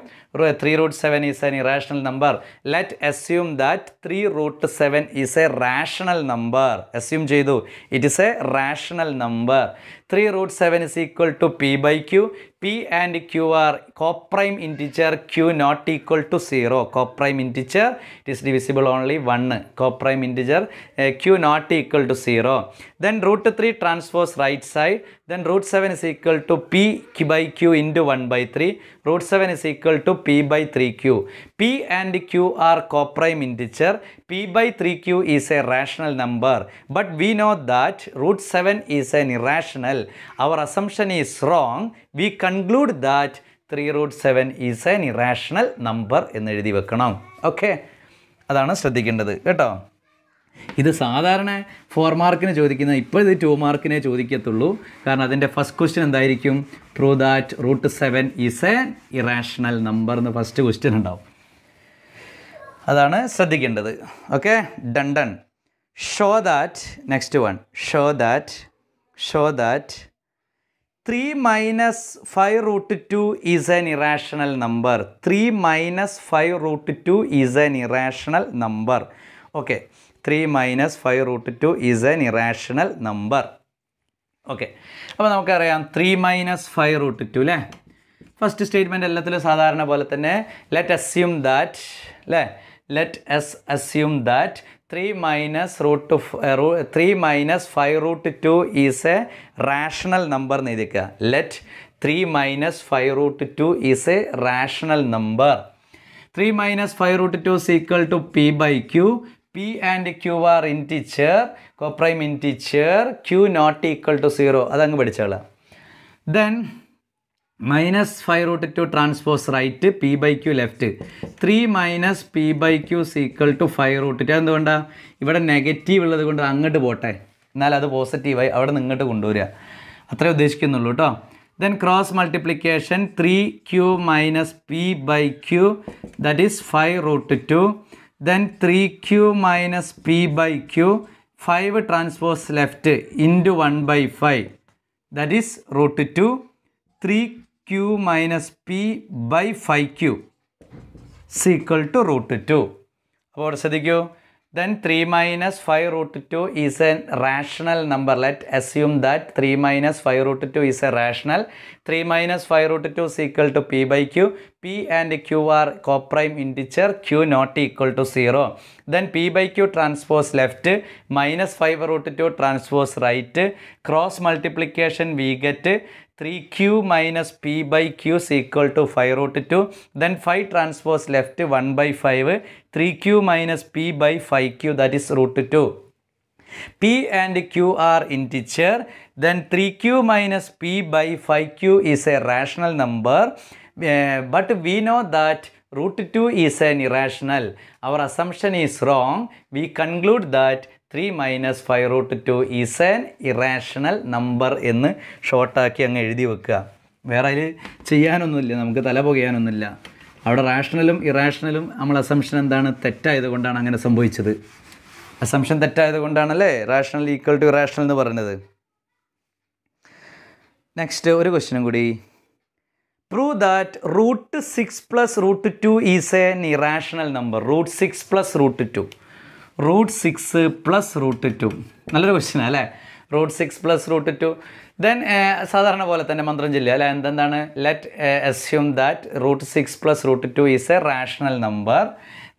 S1: three root seven is an irrational number let assume that three root seven is a rational number assume ചെയ്തു it is a rational number 3 root 7 is equal to P by Q. P and Q are coprime integer, Q not equal to 0. Coprime integer, it is divisible only 1. Coprime integer, uh, Q not equal to 0. Then root 3 transpose right side. Then root 7 is equal to P by Q into 1 by 3. Root 7 is equal to P by 3Q. P and Q are coprime integer P by three Q is a rational number but we know that root seven is an irrational our assumption is wrong we conclude that three root seven is an irrational number എന്ന് എഴുതി വെക്കണം okay അതാണ് ശ്രദ്ധിക്കേണ്ടത് കേട്ടോ ഇത് സാധാരണ four മാർക്കിന് ചോദിക്കുന്ന ഇപ്പോൾ ഇത് ടു മാർക്കിനെ ചോദിക്കത്തുള്ളൂ കാരണം അതിൻ്റെ ഫസ്റ്റ് ക്വസ്റ്റ്യൻ എന്തായിരിക്കും prove that root seven is a irrational number എന്ന് ഫസ്റ്റ് ക്വസ്റ്റ്യൻ ഉണ്ടാവും അതാണ് ശ്രദ്ധിക്കേണ്ടത് okay done done show that next one show that show that three minus five root two is an irrational number three minus five root two is an irrational number okay three minus five root two is an irrational number okay അപ്പോൾ നമുക്കറിയാം three minus five root two അല്ലേ first statement എല്ലാത്തിലും സാധാരണ പോലെ തന്നെ let assume that അല്ലേ let S assume that three minus root three minus five root two is a rational number എന്ന് എഴുതിക്കുക let three minus five root two is a rational number three minus five root two equal to P by Q P and Q are in integer coprime in integer Q not equal to zero അതങ്ങ് പഠിച്ചോളാം then minus five root two transpose right P by Q left three minus P by Q is equal to five root two എന്തുകൊണ്ടാണ് ഇവിടെ negative ഉള്ളത് കൊണ്ട് അങ്ങോട്ട് പോട്ടെ എന്നാൽ അത് പോസിറ്റീവായി അവിടെ നിന്ന് ഇങ്ങോട്ട് കൊണ്ടുവരിക അത്രേ ഉദ്ദേശിക്കുന്നുള്ളൂ കേട്ടോ then cross multiplication three Q minus P by Q that is five root two then three Q minus P by Q five transpose left into one by five that is root two three q minus p by phi q is equal to root 2. Then 3 minus 5 root 2 is a rational number. Let assume that 3 minus 5 root 2 is a rational. 3 minus 5 root 2 is equal to p by q. p and q are coprime integer. q not equal to 0. Then p by q transpose left. Minus 5 root 2 transpose right. Cross multiplication we get. 3q minus p by q is equal to 5 root 2. Then 5 transpose left 1 by 5. 3q minus p by 5q that is root 2. P and Q are integer. Then 3Q minus P by 5Q is a rational number. Uh, but we know that root two is an irrational our assumption is wrong we conclude that three minus five root two is an irrational number എന്ന് ഷോർട്ടാക്കി അങ്ങ് എഴുതി വെക്കുക വേറെ അതിൽ ചെയ്യാനൊന്നുമില്ല നമുക്ക് തല പുകയാനൊന്നുമില്ല അവിടെ റാഷണലും ഇറാഷണലും നമ്മൾ അസംഷൻ എന്താണ് തെറ്റായത് കൊണ്ടാണ് അങ്ങനെ സംഭവിച്ചത് അസംഷൻ തെറ്റായത് കൊണ്ടാണല്ലേ റാഷണൽ ഈക്വൽ ടു ഇറാഷണൽ എന്ന് പറഞ്ഞത് നെക്സ്റ്റ് ഒരു ക്വസ്റ്റിനും കൂടി prove that root six plus root two is an irrational number root six plus root two root six plus root two നല്ലൊരു ക്വസ്റ്റ്യനാണ് അല്ലേ root six plus root two then സാധാരണ പോലെ തന്നെ മന്ത്രം ജില്ല അല്ലെ എന്തെന്താണ് let assume that root six plus root two is a rational number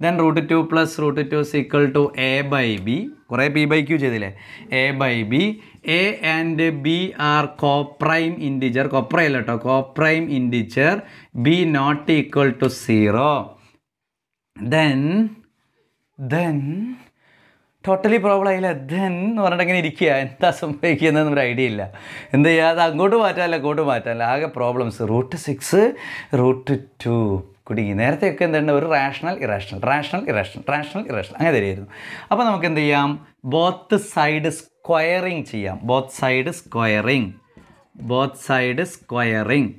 S1: then root two plus root two equal to A by B കുറേ പി ബൈ ക്യൂ ചെയ്തില്ലേ A by B A and B are coprime integer കൊപ്രയല്ല കേട്ടോ coprime integer B not equal to zero then then totally problem ആയില്ല then എന്ന് പറഞ്ഞിട്ട് ഇങ്ങനെ ഇരിക്കുക എന്താ സംഭവിക്കുന്നതെന്ന് ഒരു ഐഡിയ ഇല്ല എന്ത് ചെയ്യുക അത് അങ്ങോട്ട് മാറ്റാമല്ല അങ്ങോട്ട് മാറ്റാമല്ല ആകെ problems root six root two കുടുങ്ങി നേരത്തെയൊക്കെ എന്താണ് ഒരു rational irrational rational irrational rational irrational അങ്ങനെ തരുമായിരുന്നു അപ്പോൾ നമുക്ക് എന്ത് ചെയ്യാം ബോത്ത് സൈഡ് സ്ക്വയറിങ് ചെയ്യാം both side squaring both side squaring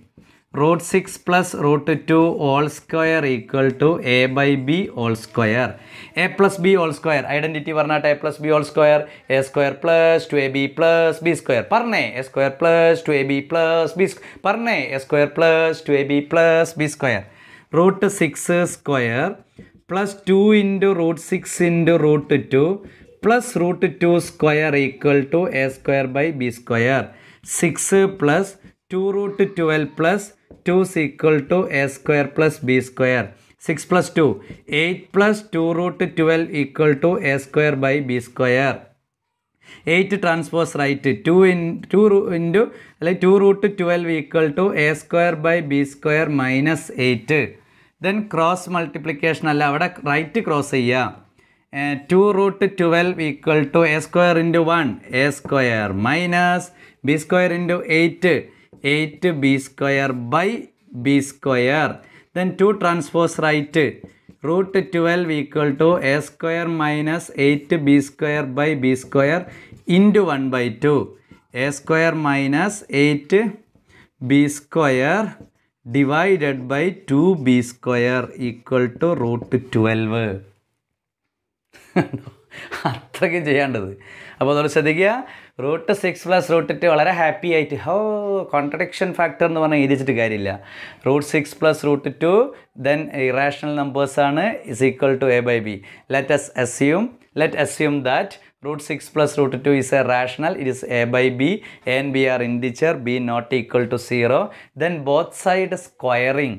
S1: root six plus root two whole square equal to A by B whole square A plus B whole square identity പറഞ്ഞാട്ട് A plus B whole square A square plus two A B plus B square പറഞ്ഞേ A square plus two A B plus B square പറഞ്ഞേ A square plus two A B plus B square root 6 square plus 2 into root 6 into root 2 plus root 2 square equal to a square by b square. 6 plus 2 root 12 plus 2 is equal to a square plus b square. 6 plus 2, 8 plus 2 root 12 equal to a square by b square. 8 transpose right 2 in 2 into അല്ലെങ്കിൽ two root twelve equal to a square by b square minus eight then cross multiplication അല്ല അവിടെ right cross ചെയ്യുക two root twelve equal to a square into one a square minus b square into eight eight b square by b square then two transpose right root twelve equal to a square minus eight b square by b square into one by two a square minus eight b square divided by two b square equal to root twelve അത്രയ്ക്കും ചെയ്യേണ്ടത് അപ്പോൾ അതുകൊണ്ട് ശ്രദ്ധിക്കുക root six plus root two വളരെ happy ആയിട്ട് ഹോ contradiction factor എന്ന് പറഞ്ഞാൽ എഴുതിച്ചിട്ട് കാര്യമില്ല root six plus root two then irrational നമ്പേഴ്സാണ് is equal to A by b let's s assume let us assume that root 6 plus root 2 is a rational. It is a by b. a and b are integer. b not equal to 0. Then both sides squaring.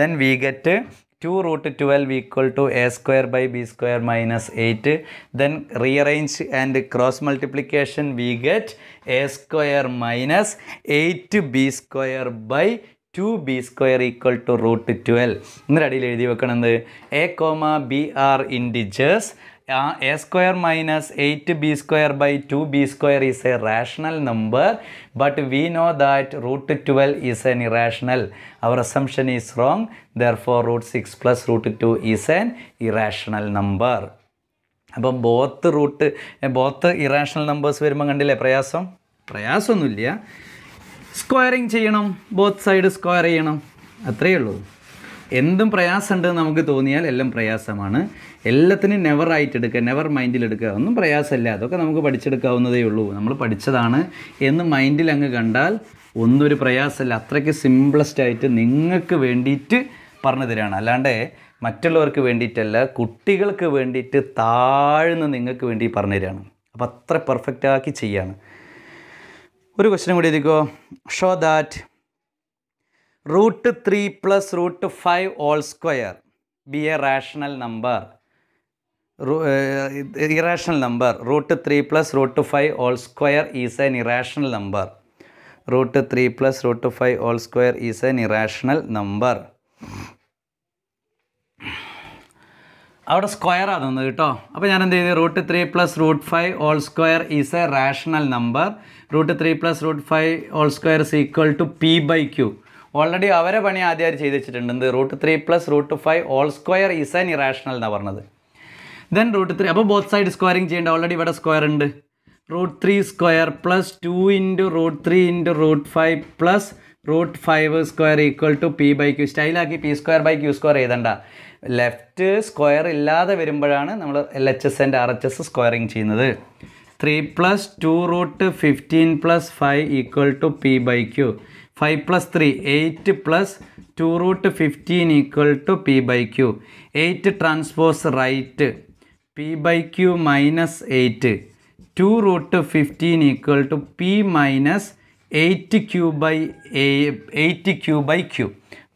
S1: Then we get 2 root 12 equal to a square by b square minus 8. Then rearrange and cross multiplication we get a square minus 8b square by two b square equal to root twelve എന്നിട്ട് അടിയിൽ എഴുതി വെക്കണത് a comma b are integers a square minus eight b square by two b square is a rational number but we know that root twelve is an irrational our assumption is wrong therefore root six plus root two is an irrational number അപ്പം both root both irrational numbers വരുമ്പോൾ കണ്ടില്ലേ പ്രയാസം പ്രയാസമൊന്നുമില്ല squaring ചെയ്യണം both side square ചെയ്യണം അത്രയേ ഉള്ളൂ എന്തും പ്രയാസമുണ്ടെന്ന് നമുക്ക് തോന്നിയാൽ എല്ലാം പ്രയാസമാണ് എല്ലാത്തിനും നെവർ ആയിട്ട് എടുക്കുക നെവർ മൈൻഡിൽ എടുക്കുക ഒന്നും പ്രയാസമില്ല അതൊക്കെ നമുക്ക് പഠിച്ചെടുക്കാവുന്നതേ ഉള്ളൂ നമ്മൾ പഠിച്ചതാണ് എന്ന് മൈൻഡിൽ അങ്ങ് കണ്ടാൽ ഒന്നും ഒരു പ്രയാസമല്ല അത്രയ്ക്ക് സിംപ്ലസ്റ്റ് ആയിട്ട് നിങ്ങൾക്ക് വേണ്ടിയിട്ട് പറഞ്ഞു തരികയാണ് അല്ലാണ്ട് മറ്റുള്ളവർക്ക് വേണ്ടിയിട്ടല്ല കുട്ടികൾക്ക് വേണ്ടിയിട്ട് താഴ്ന്ന് നിങ്ങൾക്ക് വേണ്ടി പറഞ്ഞു തരികയാണ് അപ്പോൾ അത്ര പെർഫെക്റ്റാക്കി ചെയ്യാണ് ഒരു ക്വസ്റ്റ്യൻ കൂടി എഴുതിക്കോ show that root three plus root five whole square be a rational number irrational number root three plus root five whole square is an irrational number root three plus root five whole square is an irrational number അവിടെ സ്ക്വയറാണ് തന്നത് കേട്ടോ അപ്പോൾ ഞാൻ എന്ത് ചെയ്തു root three plus root five whole square is a rational number root three plus root five whole square is equal to P by q already അവരെ പണി ആദ്യമായി ചെയ്ത് വെച്ചിട്ടുണ്ട് എന്ത് root three plus root five whole square is an irrational എന്നാണ് പറഞ്ഞത് then root three അപ്പോൾ both side squaring ചെയ്യേണ്ട ഓൾറെഡി ഇവിടെ സ്ക്വയർ ഉണ്ട് root three square plus two into root three into root five plus root five square equal to P by q സ്റ്റൈലാക്കി p square by q square ചെയ്തണ്ട left square ഇല്ലാതെ വരുമ്പോഴാണ് നമ്മൾ L H S and R H S squaring ചെയ്യുന്നത് three plus two root fifteen plus five equal to P by q five plus three eight plus two root fifteen equal to P by q eight transpose right P by q minus eight two root fifteen equal to p minus eight q by eight q by q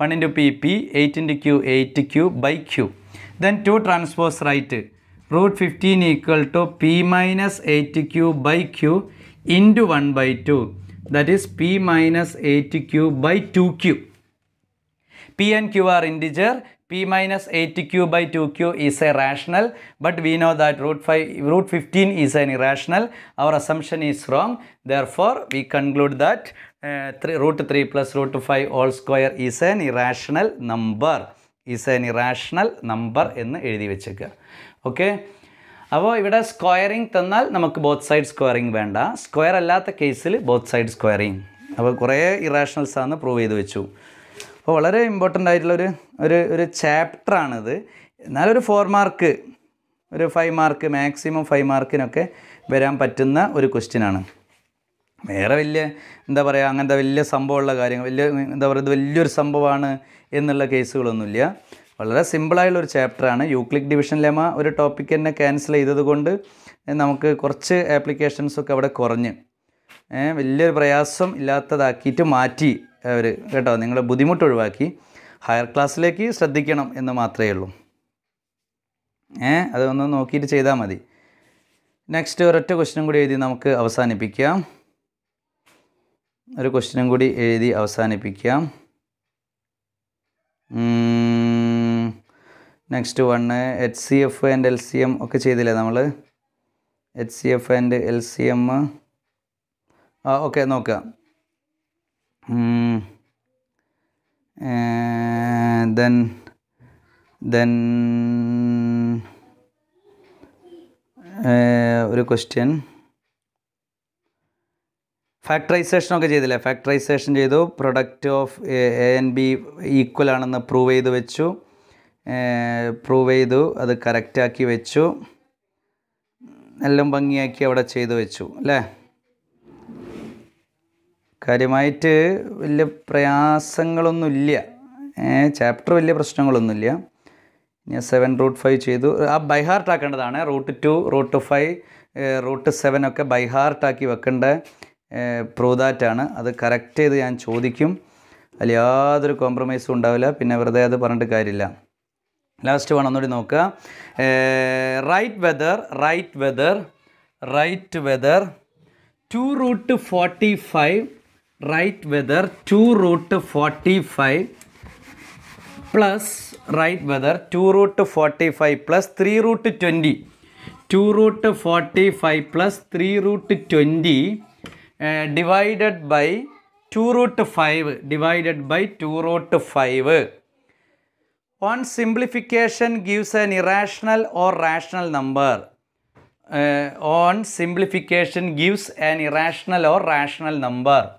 S1: one into p p eight into q eight q by q then two transpose right root fifteen equal to p minus eight q by Q into one by two that is p minus 8q by 2q. p and q are integer, p minus 8q by 2q is a rational but we know that root, five, root 15 is an irrational. Our assumption is wrong therefore we conclude that uh, 3, root 3 plus root 5 all square is an irrational number. is an irrational number എന്ന് എഴുതി വെച്ചേക്കുക okay അപ്പോൾ ഇവിടെ squaring തന്നാൽ നമുക്ക് both side squaring വേണ്ട square അല്ലാത്ത കേസിൽ ബോത്ത് സൈഡ് സ്ക്വയറിങ് അപ്പോൾ കുറേ ഇറാഷണൽസാണെന്ന് പ്രൂവ് ചെയ്ത് വെച്ചു അപ്പോൾ വളരെ ഇമ്പോർട്ടൻ്റ് ആയിട്ടുള്ളൊരു ഒരു ഒരു ചാപ്റ്ററാണിത് എന്നാലൊരു ഫോർ മാർക്ക് ഒരു ഫൈവ് മാർക്ക് മാക്സിമം ഫൈവ് മാർക്കിനൊക്കെ വരാൻ പറ്റുന്ന ഒരു ക്വസ്റ്റ്യനാണ് വേറെ വലിയ എന്താ പറയുക അങ്ങനത്തെ വലിയ സംഭവമുള്ള കാര്യങ്ങൾ വലിയ എന്താ പറയുക ഇത് വലിയൊരു സംഭവമാണ് എന്നുള്ള കേസുകളൊന്നുമില്ല വളരെ സിമ്പിളായുള്ളൊരു ഒരു ചാപ്റ്ററാണ് യൂക്ലിക് ഡിവിഷൻ ലെമ ഒരു ടോപ്പിക് തന്നെ ക്യാൻസൽ ചെയ്തതുകൊണ്ട് നമുക്ക് കുറച്ച് ആപ്ലിക്കേഷൻസൊക്കെ അവിടെ കുറഞ്ഞ് വലിയൊരു പ്രയാസം ഇല്ലാത്തതാക്കിയിട്ട് മാറ്റി അവർ കേട്ടോ നിങ്ങൾ ബുദ്ധിമുട്ട് ഒഴിവാക്കി ഹയർ ക്ലാസ്സിലേക്ക് ശ്രദ്ധിക്കണം എന്ന് മാത്രമേ ഉള്ളൂ ഏ അതൊന്ന് നോക്കിയിട്ട് ചെയ്താൽ മതി നെക്സ്റ്റ് ഒരൊറ്റ ക്വസ്റ്റ്യനും കൂടി എഴുതി നമുക്ക് അവസാനിപ്പിക്കാം ഒരു ക്വസ്റ്റിനും കൂടി എഴുതി അവസാനിപ്പിക്കാം next one H C F and L C M ഒക്കെ ചെയ്തില്ലേ നമ്മൾ H C F and L C M ആ ഓക്കെ നോക്കുക ദെൻ ദെൻ ഒരു ക്വസ്റ്റ്യൻ ഫാക്ടറൈസേഷൻ ഒക്കെ ചെയ്തില്ലേ ഫാക്ടറൈസേഷൻ ചെയ്തു product of a and b equal ആണെന്ന് പ്രൂവ് ചെയ്ത് വെച്ചു പ്രൂവ് ചെയ്തു അത് കറക്റ്റാക്കി വെച്ചു എല്ലാം ഭംഗിയാക്കി അവിടെ ചെയ്തു വെച്ചു അല്ലേ കാര്യമായിട്ട് വലിയ പ്രയാസങ്ങളൊന്നുമില്ല ചാപ്റ്റർ വലിയ പ്രശ്നങ്ങളൊന്നുമില്ല ഞാൻ സെവൻ റൂട്ട് ഫൈവ് ചെയ്തു ആ ബൈഹാർട്ട് ആക്കേണ്ടതാണ് root two root five root seven ഒക്കെ ബൈഹാർട്ടാക്കി വെക്കേണ്ടത് പ്രൂവ് ആണ് അത് കറക്റ്റ് ചെയ്ത് ഞാൻ ചോദിക്കും അതിൽ യാതൊരു കോംപ്രമൈസും ഉണ്ടാവില്ല പിന്നെ വെറുതെ അത് പറഞ്ഞിട്ട് കാര്യമില്ല ലാസ്റ്റ് വേണം ഒന്നുകൂടി നോക്കുക write whether write whether write whether two root forty five write whether two root forty five plus write whether two root forty five plus three root twenty two root forty five plus three root twenty divided by 2 root 5 divided by 2 root 5. On simplification gives an irrational or rational number. Uh, on simplification gives an irrational or rational number.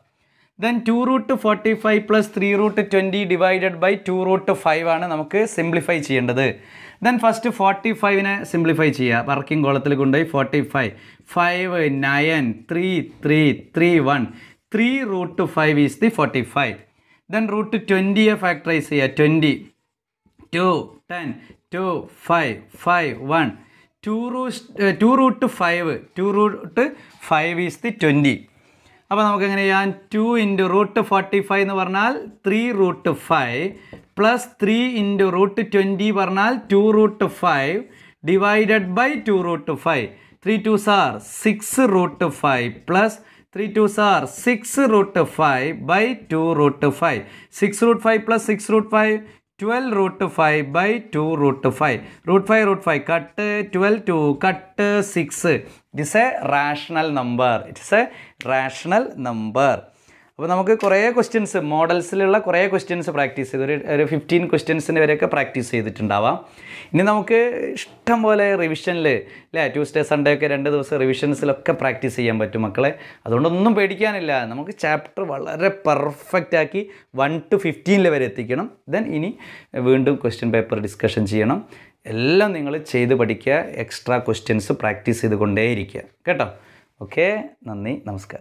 S1: Then two root forty five plus three root twenty divided by two root five ആണ് നമുക്ക് simplify ചെയ്യേണ്ടത് then first forty ഫൈവിനെ simplify ചെയ്യുക working കോളത്തിൽ കൊണ്ടുപോയി forty five five nine three three three one three root five is the forty five then root ട്വൻറ്റിയെ factorise ചെയ്യുക twenty two ten two five five one two root two root five two root five is the twenty അപ്പോൾ നമുക്ക് എങ്ങനെ ചെയ്യാം two into root forty five എന്ന് പറഞ്ഞാൽ three root five plus three into root twenty പറഞ്ഞാൽ two root five divided by two root five three two sir six root five plus three two sir six root five by two root five six root five plus six root five twelve root five by two root five root five root five cut twelve two cut six it is a rational number it's a rational number അപ്പോൾ നമുക്ക് കുറേ questions മോഡൽസിലുള്ള കുറേ questions practice ചെയ്ത് ഒരു ഒരു fifteen ക്വസ്റ്റ്യൻസിൻ്റെ വരെയൊക്കെ practice ചെയ്തിട്ടുണ്ടാവാം ഇനി നമുക്ക് ഇഷ്ടം പോലെ റിവിഷനിൽ അല്ലേ ട്യൂസ്ഡേ സൺഡേ ഒക്കെ രണ്ട് ദിവസം റിവിഷൻസിലൊക്കെ പ്രാക്ടീസ് ചെയ്യാൻ പറ്റും മക്കളെ അതുകൊണ്ടൊന്നും പേടിക്കാനില്ല നമുക്ക് ചാപ്റ്റർ വളരെ പെർഫെക്റ്റ് ആക്കി വൺ ടു ഫിഫ്റ്റീനിൽ വരെ എത്തിക്കണം ദെൻ ഇനി വീണ്ടും ക്വസ്റ്റ്യൻ പേപ്പർ ഡിസ്കഷൻ ചെയ്യണം എല്ലാം നിങ്ങൾ ചെയ്ത് പഠിക്കുക എക്സ്ട്രാ ക്വസ്റ്റ്യൻസ് പ്രാക്ടീസ് ചെയ്തുകൊണ്ടേയിരിക്കുക കേട്ടോ ഓക്കെ നന്ദി നമസ്കാരം